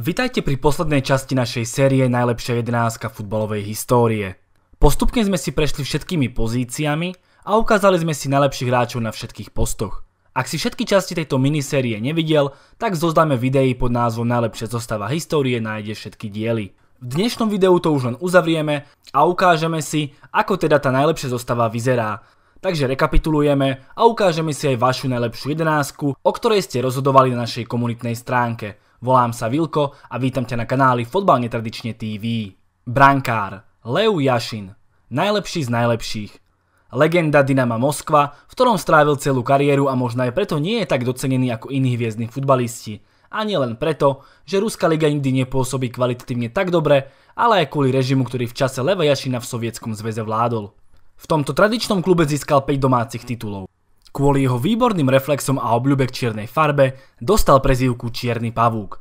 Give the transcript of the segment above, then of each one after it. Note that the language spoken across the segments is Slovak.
Vitajte pri poslednej časti našej série Najlepšia jedenáctka futbalovej histórie. Postupne sme si prešli všetkými pozíciami a ukázali sme si najlepších hráčov na všetkých postoch. Ak si všetky časti tejto minisérie nevidel, tak zozname videí pod názvom Najlepšia zostava histórie nájde všetky diely. V dnešnom videu to už len uzavrieme a ukážeme si, ako teda tá najlepšia zostava vyzerá. Takže rekapitulujeme a ukážeme si aj vašu najlepšiu jedenásku, o ktorej ste rozhodovali na našej komunitnej stránke. Volám sa Vilko a vítam ťa na kanáli Fotbal netradične TV. Brankár Leu Jašin, najlepší z najlepších. Legenda Dynama Moskva, v ktorom strávil celú kariéru a možno aj preto nie je tak docenený ako iní hviezdni futbalisti. A nie len preto, že Ruská liga nikdy nepôsobí kvalitatívne tak dobre, ale aj kvôli režimu, ktorý v čase Leva Jašina v Sovietskom zväze vládol. V tomto tradičnom klube získal 5 domácich titulov. Kvôli jeho výborným reflexom a obľúbe k čiernej farbe dostal prezývku Čierny pavúk.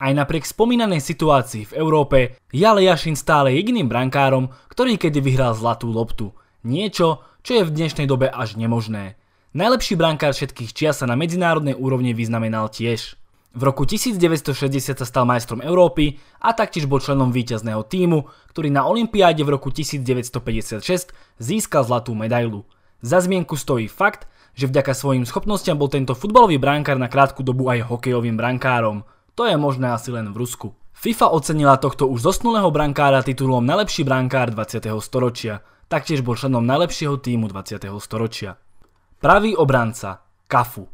Aj napriek spomínanej situácii v Európe je ale Jašin stále jediným brankárom, ktorý kedy vyhral zlatú loptu. Niečo, čo je v dnešnej dobe až nemožné. Najlepší brankár všetkých čia sa na medzinárodnej úrovni vyznamenal tiež. V roku 1960 sa stal majstrom Európy a taktiež bol členom víťazného týmu, ktorý na Olympiáde v roku 1956 získal zlatú medailu. Za zmienku stojí fakt, že vďaka svojim schopnostiam bol tento futbalový brankár na krátku dobu aj hokejovým brankárom. To je možné asi len v Rusku. FIFA ocenila tohto už zosnulého brankára titulom Najlepší brankár 20. storočia. Taktiež bol členom najlepšieho týmu 20. storočia. Pravý obranca Kafu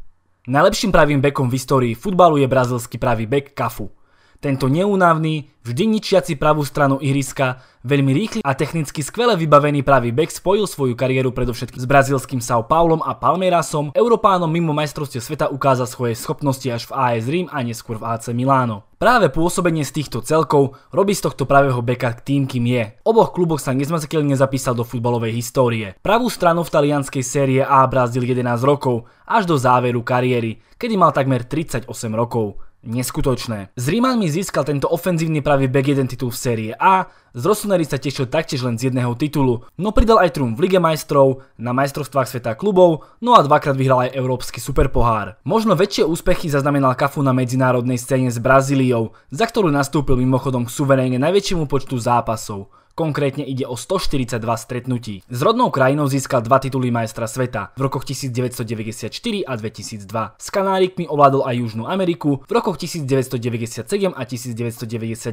Najlepším pravým bekom v histórii futbalu je brazilský pravý bek Kafu. Tento neúnavný, vždy ničiaci pravú stranu ihriska, veľmi rýchly a technicky skvele vybavený pravý back spojil svoju kariéru predovšetkým s brazilským São Paulom a Palmeirasom, Európánom mimo majstrovstie sveta ukáza svoje schopnosti až v AS Rím a neskôr v AC Miláno. Práve pôsobenie z týchto celkov robí z tohto pravého beka tým, kým je. Oboch kluboch sa nezmazateľne zapísal do futbalovej histórie. Pravú stranu v talianskej série A brazdil 11 rokov, až do záveru kariéry, kedy mal takmer 38 rokov neskutočné. S Rímanmi získal tento ofenzívny pravý back jeden titul v série A, z Rossoneri sa tešil taktiež len z jedného titulu, no pridal aj trum v Lige majstrov, na majstrovstvách sveta klubov, no a dvakrát vyhral aj Európsky superpohár. Možno väčšie úspechy zaznamenal Kafu na medzinárodnej scéne s Brazíliou, za ktorú nastúpil mimochodom k suverénne najväčšiemu počtu zápasov. Konkrétne ide o 142 stretnutí. S rodnou krajinou získal dva tituly majstra sveta v rokoch 1994 a 2002. S Kanárikmi ovládol aj Južnú Ameriku v rokoch 1997 a 1999,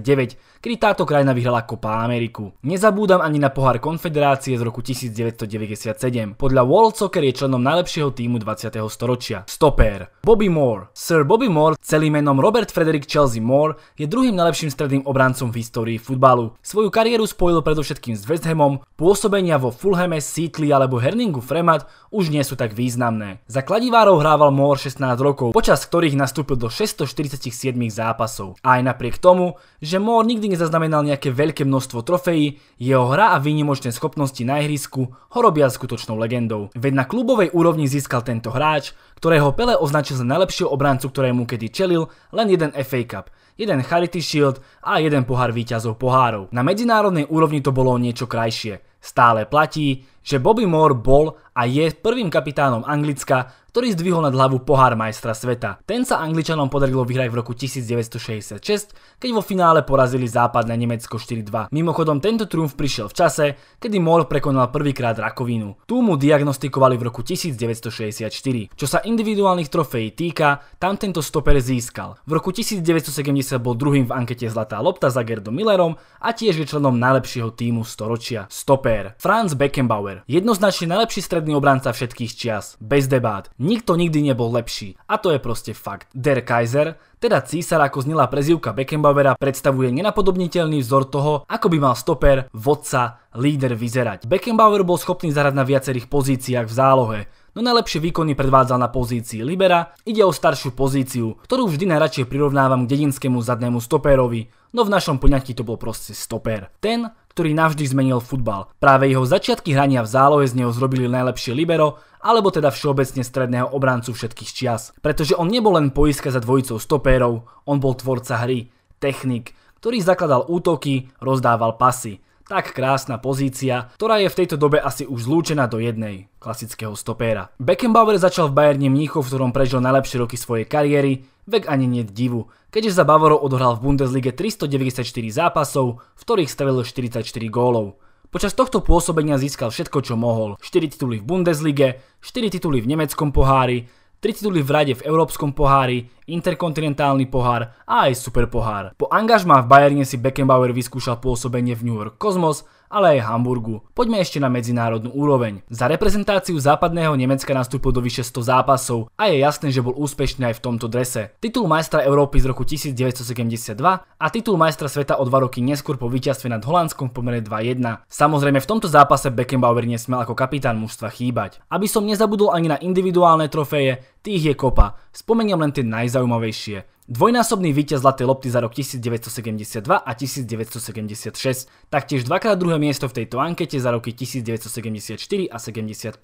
kedy táto krajina vyhrala Copa Ameriku. Nezabúdam ani na pohár konfederácie z roku 1997. Podľa World Soccer je členom najlepšieho týmu 20. storočia. Stopér. Bobby Moore. Sir Bobby Moore, celým menom Robert Frederick Chelsea Moore, je druhým najlepším stredným obrancom v histórii futbalu. Svoju kariéru spojil spojil predovšetkým s West Hamom, pôsobenia vo Fulhame, Seatley alebo Herningu Fremat už nie sú tak významné. Za kladivárov hrával Moore 16 rokov, počas ktorých nastúpil do 647 zápasov. A aj napriek tomu, že Moore nikdy nezaznamenal nejaké veľké množstvo trofejí, jeho hra a výnimočné schopnosti na ihrisku ho robia skutočnou legendou. Veď na klubovej úrovni získal tento hráč, ktorého Pele označil za najlepšieho obrancu, ktorému kedy čelil, len jeden FA Cup jeden Charity Shield a jeden pohár výťazov pohárov. Na medzinárodnej úrovni to bolo niečo krajšie. Stále platí, že Bobby Moore bol a je prvým kapitánom Anglicka ktorý zdvihol nad hlavu pohár majstra sveta. Ten sa Angličanom podarilo vyhrať v roku 1966, keď vo finále porazili západné Nemecko 4-2. Mimochodom tento triumf prišiel v čase, kedy Moore prekonal prvýkrát rakovinu. Tú mu diagnostikovali v roku 1964. Čo sa individuálnych trofejí týka, tam tento stoper získal. V roku 1970 bol druhým v ankete Zlatá lopta za Gerdom Millerom a tiež je členom najlepšieho týmu storočia. Stoper. Franz Beckenbauer. Jednoznačne najlepší stredný obranca všetkých čias. Bez debát. Nikto nikdy nebol lepší. A to je proste fakt. Der Kaiser, teda císar ako znela prezivka Beckenbauera, predstavuje nenapodobniteľný vzor toho, ako by mal stoper, vodca, líder vyzerať. Beckenbauer bol schopný zahrať na viacerých pozíciách v zálohe, no najlepšie výkony predvádzal na pozícii libera, ide o staršiu pozíciu, ktorú vždy najradšej prirovnávam k dedinskému zadnému stoperovi, no v našom poňatí to bol proste stoper. Ten, ktorý navždy zmenil futbal. Práve jeho začiatky hrania v zálohe z neho zrobili najlepšie libero, alebo teda všeobecne stredného obrancu všetkých čias. Pretože on nebol len poiska za dvojicou stopérov, on bol tvorca hry, technik, ktorý zakladal útoky, rozdával pasy. Tak krásna pozícia, ktorá je v tejto dobe asi už zlúčená do jednej, klasického stopéra. Beckenbauer začal v Bayerne Mníchov, v ktorom prežil najlepšie roky svojej kariéry, vek ani nie divu, keďže za Bavorov odohral v Bundeslige 394 zápasov, v ktorých strelil 44 gólov. Počas tohto pôsobenia získal všetko, čo mohol. 4 tituly v Bundeslige, 4 tituly v nemeckom pohári, Tri tituly v rade v Európskom pohári, Interkontinentálny pohár a aj pohár. Po angažmá v Bayernie si Beckenbauer vyskúšal pôsobenie v New York Cosmos ale aj Hamburgu. Poďme ešte na medzinárodnú úroveň. Za reprezentáciu západného Nemecka nastúpil do vyše 100 zápasov a je jasné, že bol úspešný aj v tomto drese. Titul majstra Európy z roku 1972 a titul majstra sveta o dva roky neskôr po víťazstve nad Holandskom v pomere 2-1. Samozrejme v tomto zápase Beckenbauer nesmel ako kapitán mužstva chýbať. Aby som nezabudol ani na individuálne trofeje, tých je kopa. Spomeniem len tie najzaujímavejšie. Dvojnásobný víťaz Zlatej lopty za rok 1972 a 1976, taktiež dvakrát druhé miesto v tejto ankete za roky 1974 a 75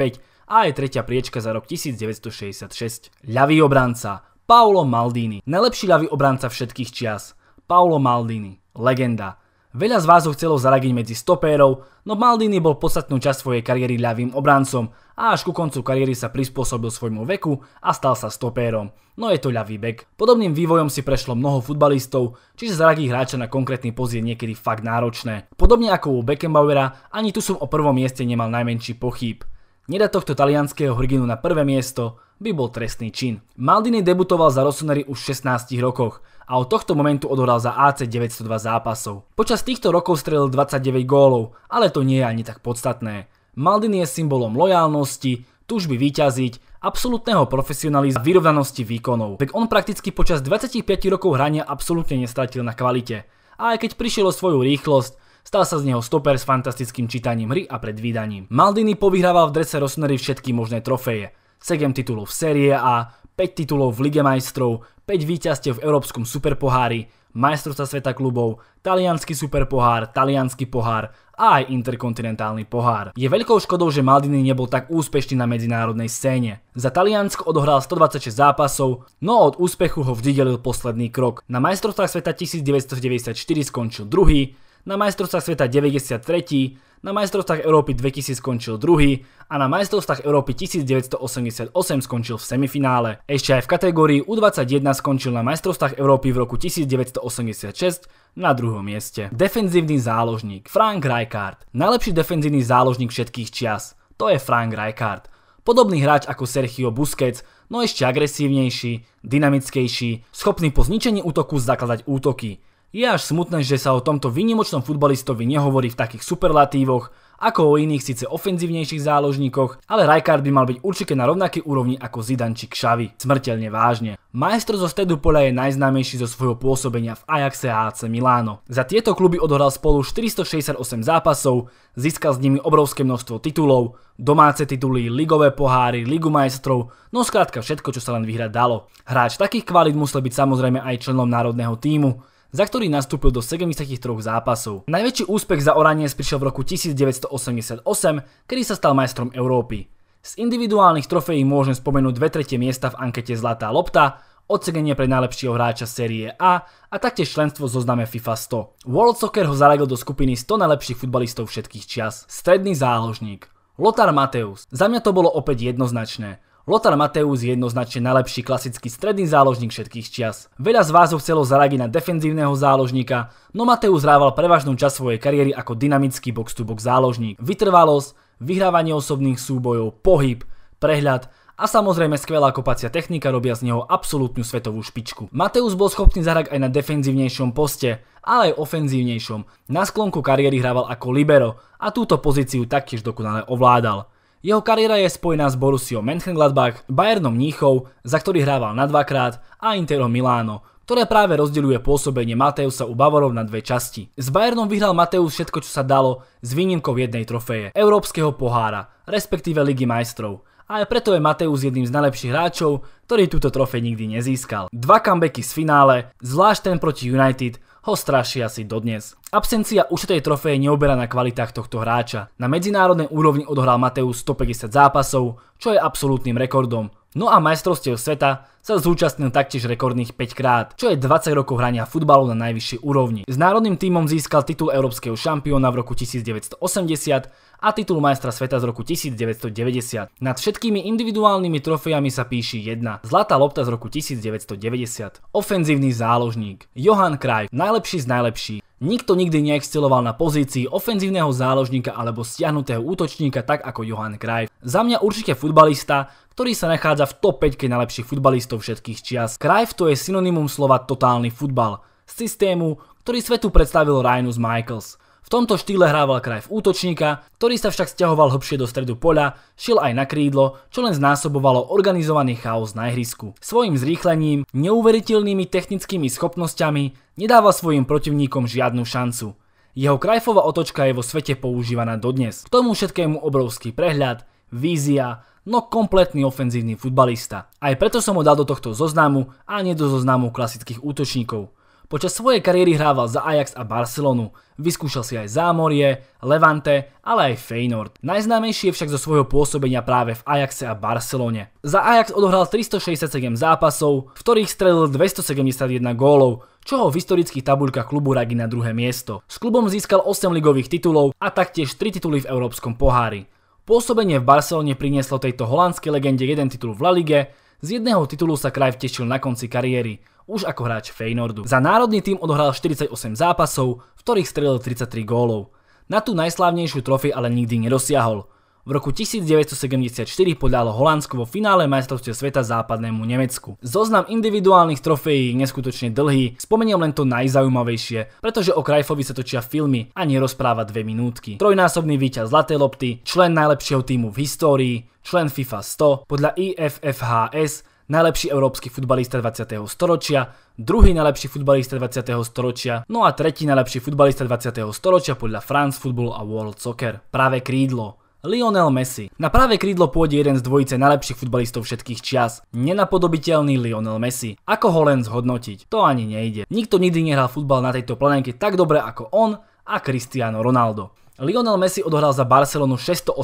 a aj tretia priečka za rok 1966. Ľavý obranca Paolo Maldini, najlepší ľavý obranca všetkých čias. Paolo Maldini, legenda. Veľa z vás ho chcelo zaradiť medzi stopérov, no Maldini bol podstatnú časť svojej kariéry ľavým obrancom a až ku koncu kariéry sa prispôsobil svojmu veku a stal sa stopérom. No je to ľavý bek. Podobným vývojom si prešlo mnoho futbalistov, čiže zaradiť hráča na konkrétny poz je niekedy fakt náročné. Podobne ako u Beckenbauera, ani tu som o prvom mieste nemal najmenší pochyb. Neda tohto talianského hrdinu na prvé miesto by bol trestný čin. Maldini debutoval za Rossoneri už v 16 rokoch a od tohto momentu odohral za AC 902 zápasov. Počas týchto rokov strelil 29 gólov, ale to nie je ani tak podstatné. Maldini je symbolom lojálnosti, túžby vyťaziť, absolútneho profesionalizmu a vyrovnanosti výkonov. tak on prakticky počas 25 rokov hrania absolútne nestratil na kvalite. A aj keď prišiel o svoju rýchlosť, Stal sa z neho stoper s fantastickým čítaním hry a predvídaním. Maldini povyhrával v drese Rossoneri všetky možné trofeje. 7 titulov v série A, 5 titulov v Lige majstrov, 5 víťazstiev v Európskom superpohári, majstrovca sveta klubov, talianský superpohár, talianský pohár a aj interkontinentálny pohár. Je veľkou škodou, že Maldini nebol tak úspešný na medzinárodnej scéne. Za Taliansko odohral 126 zápasov, no od úspechu ho vždy delil posledný krok. Na majstrovstvách sveta 1994 skončil druhý, na majstrovstvách sveta 93., na majstrovstvách Európy 2000 skončil druhý a na majstrovstvách Európy 1988 skončil v semifinále. Ešte aj v kategórii U21 skončil na majstrovstvách Európy v roku 1986 na druhom mieste. Defenzívny záložník Frank Rijkaard. Najlepší defenzívny záložník všetkých čias. To je Frank Rijkaard. Podobný hráč ako Sergio Busquets, no ešte agresívnejší, dynamickejší, schopný po zničení útoku zakladať útoky. Je až smutné, že sa o tomto vynimočnom futbalistovi nehovorí v takých superlatívoch, ako o iných síce ofenzívnejších záložníkoch, ale Rijkaard by mal byť určite na rovnakej úrovni ako Zidane či Xavi, smrteľne vážne. Majstro zo stredu pola je najznámejší zo svojho pôsobenia v Ajaxe a AC Miláno. Za tieto kluby odohral spolu 468 zápasov, získal s nimi obrovské množstvo titulov, domáce tituly, ligové poháry, ligu majstrov, no skrátka všetko, čo sa len vyhrať dalo. Hráč takých kvalit musel byť samozrejme aj členom národného týmu, za ktorý nastúpil do 73 zápasov. Najväčší úspech za Oranies prišiel v roku 1988, kedy sa stal majstrom Európy. Z individuálnych trofejí môžem spomenúť dve tretie miesta v ankete Zlatá lopta, ocenenie pre najlepšieho hráča série A a taktiež členstvo zozname FIFA 100. World Soccer ho zaradil do skupiny 100 najlepších futbalistov všetkých čias. Stredný záložník. Lothar Mateus. Za mňa to bolo opäť jednoznačné. Lothar Mateus je jednoznačne najlepší klasický stredný záložník všetkých čias. Veľa z vás ho chcelo zaradiť na defenzívneho záložníka, no Mateus hrával prevažnú časť svojej kariéry ako dynamický box-to-box záložník. Vytrvalosť, vyhrávanie osobných súbojov, pohyb, prehľad a samozrejme skvelá kopacia technika robia z neho absolútnu svetovú špičku. Mateus bol schopný zahrať aj na defenzívnejšom poste, ale aj ofenzívnejšom. Na sklonku kariéry hrával ako libero a túto pozíciu taktiež dokonale ovládal. Jeho kariéra je spojená s Borussiou Mönchengladbach, Bayernom Níchov, za ktorý hrával na dvakrát, a Interom Miláno, ktoré práve rozdeľuje pôsobenie Mateusa u Bavorov na dve časti. S Bayernom vyhral Mateus všetko, čo sa dalo, s výnimkou jednej trofeje, Európskeho pohára, respektíve Ligy majstrov. A aj preto je Mateus jedným z najlepších hráčov, ktorý túto trofej nikdy nezískal. Dva comebacky z finále, zvlášť ten proti United, ho straší asi dodnes. Absencia ušetej trofeje neoberá na kvalitách tohto hráča. Na medzinárodnej úrovni odohral Mateus 150 zápasov, čo je absolútnym rekordom. No a majstrovstiev sveta sa zúčastnil taktiež rekordných 5 krát, čo je 20 rokov hrania futbalu na najvyššej úrovni. S národným tímom získal titul európskeho šampióna v roku 1980 a titul majstra sveta z roku 1990. Nad všetkými individuálnymi trofejami sa píši jedna. Zlatá lopta z roku 1990. Ofenzívny záložník. Johan Kraj, najlepší z najlepších. Nikto nikdy neexceloval na pozícii ofenzívneho záložníka alebo stiahnutého útočníka tak ako Johan Krajf. Za mňa určite futbalista, ktorý sa nachádza v top 5 najlepších futbalistov všetkých čias. Kraj to je synonymum slova totálny futbal, systému, ktorý svetu predstavil Ryanus Michaels. V tomto štýle hrával Krajf útočníka, ktorý sa však stiahoval hlbšie do stredu poľa, šiel aj na krídlo, čo len znásobovalo organizovaný chaos na ihrisku. Svojim zrýchlením, neuveriteľnými technickými schopnosťami nedáva svojim protivníkom žiadnu šancu. Jeho krajfová otočka je vo svete používaná dodnes. K tomu všetkému obrovský prehľad, vízia, no kompletný ofenzívny futbalista. Aj preto som ho dal do tohto zoznamu a nie do zoznamu klasických útočníkov. Počas svojej kariéry hrával za Ajax a Barcelonu. Vyskúšal si aj Zámorie, Levante, ale aj Feyenoord. Najznámejší je však zo svojho pôsobenia práve v Ajaxe a Barcelone. Za Ajax odohral 367 zápasov, v ktorých strelil 271 gólov, čo ho v historických tabuľkách klubu radí na druhé miesto. S klubom získal 8 ligových titulov a taktiež 3 tituly v Európskom pohári. Pôsobenie v Barcelone prinieslo tejto holandskej legende jeden titul v La Ligue, z jedného titulu sa Krajv tešil na konci kariéry, už ako hráč Feynordu. Za národný tým odohral 48 zápasov, v ktorých strelil 33 gólov. Na tú najslávnejšiu trofej ale nikdy nedosiahol. V roku 1974 podalo Holandsko vo finále majstrovstiev sveta západnému Nemecku. Zoznam individuálnych trofejí je neskutočne dlhý, spomeniem len to najzaujímavejšie, pretože o Krajfovi sa točia filmy a nerozpráva dve minútky. Trojnásobný víťaz zlaté lopty, člen najlepšieho týmu v histórii, člen FIFA 100, podľa IFFHS najlepší európsky futbalista 20. storočia, druhý najlepší futbalista 20. storočia, no a tretí najlepší futbalista 20. storočia podľa France Football a World Soccer. Práve krídlo. Lionel Messi. Na práve krídlo pôjde jeden z dvojice najlepších futbalistov všetkých čias, nenapodobiteľný Lionel Messi. Ako ho len zhodnotiť? To ani nejde. Nikto nikdy nehral futbal na tejto planenke tak dobre ako on a Cristiano Ronaldo. Lionel Messi odohral za Barcelonu 687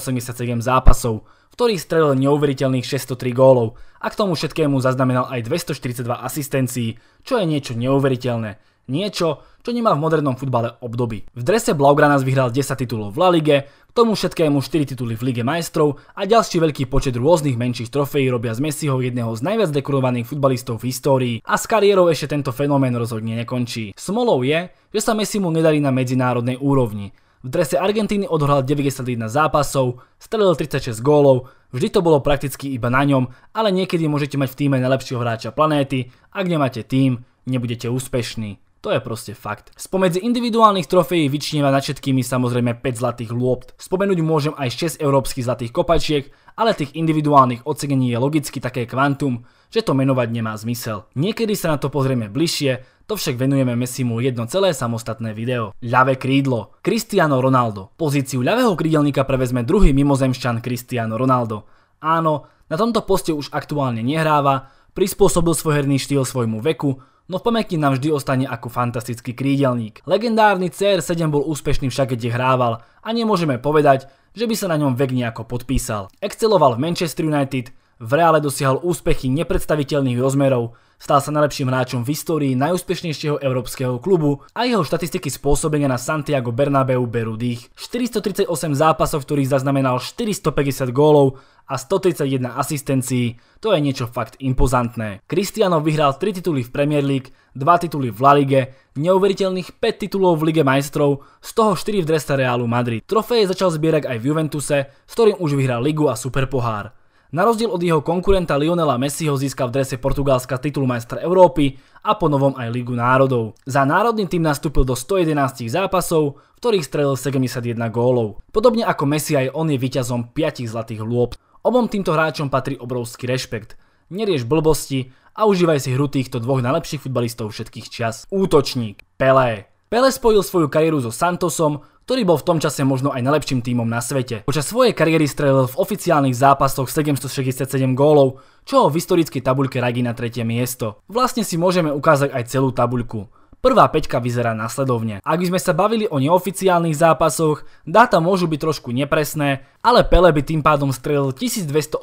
zápasov, v ktorých strelil neuveriteľných 603 gólov a k tomu všetkému zaznamenal aj 242 asistencií, čo je niečo neuveriteľné. Niečo, čo nemá v modernom futbale obdoby. V drese Blaugranas vyhral 10 titulov v La Lige, k tomu všetkému 4 tituly v Lige majstrov a ďalší veľký počet rôznych menších trofejí robia z Messiho jedného z najviac dekorovaných futbalistov v histórii a s kariérou ešte tento fenomén rozhodne nekončí. Smolou je, že sa mu nedarí na medzinárodnej úrovni. V drese Argentíny odhral 91 zápasov, strelil 36 gólov, vždy to bolo prakticky iba na ňom, ale niekedy môžete mať v týme najlepšieho hráča planéty, ak nemáte tým, nebudete úspešní. To je proste fakt. Spomedzi individuálnych trofejí vyčnieva nad všetkými samozrejme 5 zlatých lôpt. Spomenúť môžem aj 6 európskych zlatých kopačiek, ale tých individuálnych ocenení je logicky také kvantum, že to menovať nemá zmysel. Niekedy sa na to pozrieme bližšie, to však venujeme Messimu jedno celé samostatné video. Ľavé krídlo. Cristiano Ronaldo. Pozíciu ľavého krídelníka prevezme druhý mimozemšťan Cristiano Ronaldo. Áno, na tomto poste už aktuálne nehráva, prispôsobil svoj herný štýl svojmu veku, no v pamäti nám vždy ostane ako fantastický krídelník. Legendárny CR7 bol úspešný však, kde hrával a nemôžeme povedať, že by sa na ňom vek nejako podpísal. Exceloval v Manchester United, v reále dosiahol úspechy nepredstaviteľných rozmerov, stal sa najlepším hráčom v histórii najúspešnejšieho európskeho klubu a jeho štatistiky spôsobenia na Santiago Bernabeu berú dých. 438 zápasov, ktorých zaznamenal 450 gólov a 131 asistencií, to je niečo fakt impozantné. Cristiano vyhral 3 tituly v Premier League, 2 tituly v La Lige, neuveriteľných 5 titulov v Lige majstrov, z toho 4 v drese Realu Madrid. Trofeje začal zbierať aj v Juventuse, s ktorým už vyhral Ligu a Superpohár. Na rozdiel od jeho konkurenta Lionela Messiho získal v drese Portugalska titul majstra Európy a po novom aj Ligu národov. Za národný tým nastúpil do 111 zápasov, v ktorých strelil 71 gólov. Podobne ako Messi aj on je víťazom 5 zlatých lôb. Obom týmto hráčom patrí obrovský rešpekt. Nerieš blbosti a užívaj si hru týchto dvoch najlepších futbalistov všetkých čas. Útočník Pelé. Pele spojil svoju kariéru so Santosom, ktorý bol v tom čase možno aj najlepším tímom na svete. Počas svojej kariéry strelil v oficiálnych zápasoch 767 gólov, čo ho v historickej tabuľke radí na tretie miesto. Vlastne si môžeme ukázať aj celú tabuľku. Prvá peťka vyzerá nasledovne. Ak by sme sa bavili o neoficiálnych zápasoch, dáta môžu byť trošku nepresné, ale Pele by tým pádom strelil 1284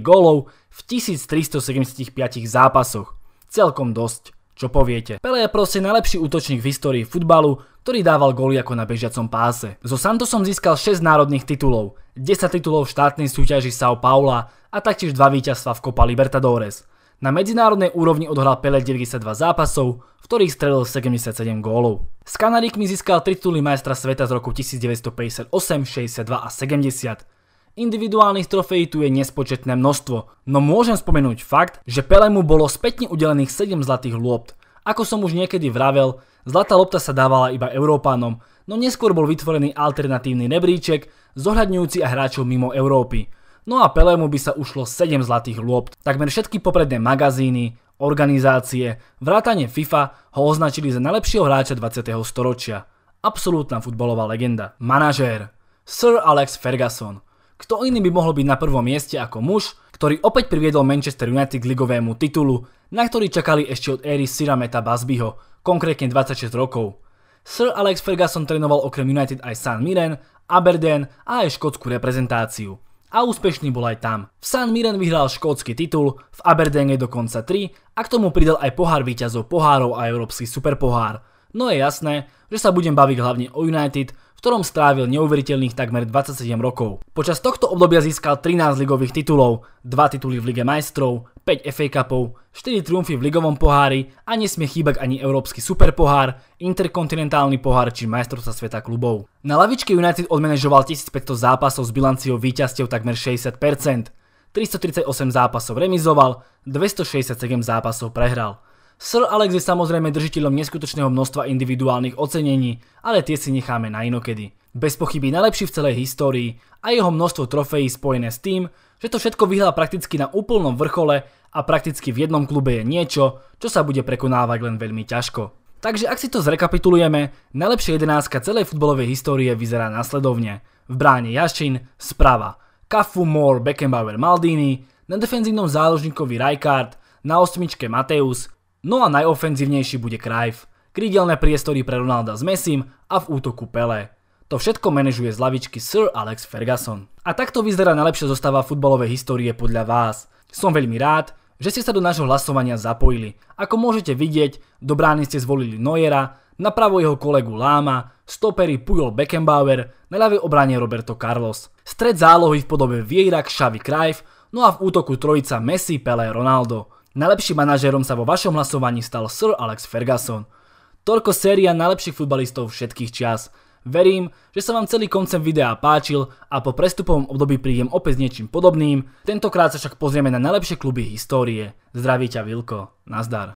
gólov v 1375 zápasoch. Celkom dosť čo poviete. Pele je proste najlepší útočník v histórii futbalu, ktorý dával góly ako na bežiacom páse. So Santosom získal 6 národných titulov, 10 titulov v štátnej súťaži São Paula a taktiež 2 víťazstva v Copa Libertadores. Na medzinárodnej úrovni odhral Pele 92 zápasov, v ktorých strelil 77 gólov. S Kanarikmi získal tituly majstra sveta z roku 1958, 62 a 70. Individuálnych trofejí tu je nespočetné množstvo, no môžem spomenúť fakt, že Pelemu bolo spätne udelených 7 zlatých lôpt. Ako som už niekedy vravel, zlatá lopta sa dávala iba Európánom, no neskôr bol vytvorený alternatívny rebríček, zohľadňujúci a hráčov mimo Európy. No a Pelemu by sa ušlo 7 zlatých lôpt. Takmer všetky popredné magazíny, organizácie, vrátane FIFA ho označili za najlepšieho hráča 20. storočia. Absolútna futbolová legenda. Manažér Sir Alex Ferguson – kto iný by mohol byť na prvom mieste ako muž, ktorý opäť priviedol Manchester United k ligovému titulu, na ktorý čakali ešte od éry Sirameta Basbyho, konkrétne 26 rokov. Sir Alex Ferguson trénoval okrem United aj San Miren, Aberdeen a aj škótsku reprezentáciu. A úspešný bol aj tam. V San Miren vyhral škótsky titul, v je dokonca 3 a k tomu pridal aj pohár víťazov pohárov a európsky superpohár. No je jasné, že sa budem baviť hlavne o United, v ktorom strávil neuveriteľných takmer 27 rokov. Počas tohto obdobia získal 13 ligových titulov, 2 tituly v Lige majstrov, 5 FA Cupov, 4 triumfy v ligovom pohári a nesmie chýbať ani Európsky superpohár, interkontinentálny pohár či majstrovstva sveta klubov. Na lavičke United odmenežoval 1500 zápasov s bilanciou víťazstiev takmer 60%, 338 zápasov remizoval, 267 zápasov prehral. Sir Alex je samozrejme držiteľom neskutočného množstva individuálnych ocenení, ale tie si necháme na inokedy. Bez pochyby najlepší v celej histórii a jeho množstvo trofejí spojené s tým, že to všetko vyhľa prakticky na úplnom vrchole a prakticky v jednom klube je niečo, čo sa bude prekonávať len veľmi ťažko. Takže ak si to zrekapitulujeme, najlepšia jedenáctka celej futbolovej histórie vyzerá následovne. V bráne Jašin, sprava. Cafu, Moore, Beckenbauer, Maldini, na defenzívnom záložníkovi Rijkaard, na osmičke Mateus, No a najofenzívnejší bude Krajf, krídelné priestory pre Ronalda s Messim a v útoku Pelé. To všetko manažuje z lavičky Sir Alex Ferguson. A takto vyzerá najlepšia zostáva futbalovej histórie podľa vás. Som veľmi rád, že ste sa do nášho hlasovania zapojili. Ako môžete vidieť, do brány ste zvolili Neuera, napravo jeho kolegu Láma, stopery Pujol Beckenbauer, na ľavej obrane Roberto Carlos. Stred zálohy v podobe Vieira, Xavi Cruyff, no a v útoku trojica Messi, Pelé, Ronaldo. Najlepším manažerom sa vo vašom hlasovaní stal Sir Alex Ferguson. Toľko séria najlepších futbalistov všetkých čas. Verím, že sa vám celý koncem videa páčil a po prestupovom období prídem opäť s niečím podobným, tentokrát sa však pozrieme na najlepšie kluby histórie. Zdraví ťa Vilko, nazdar.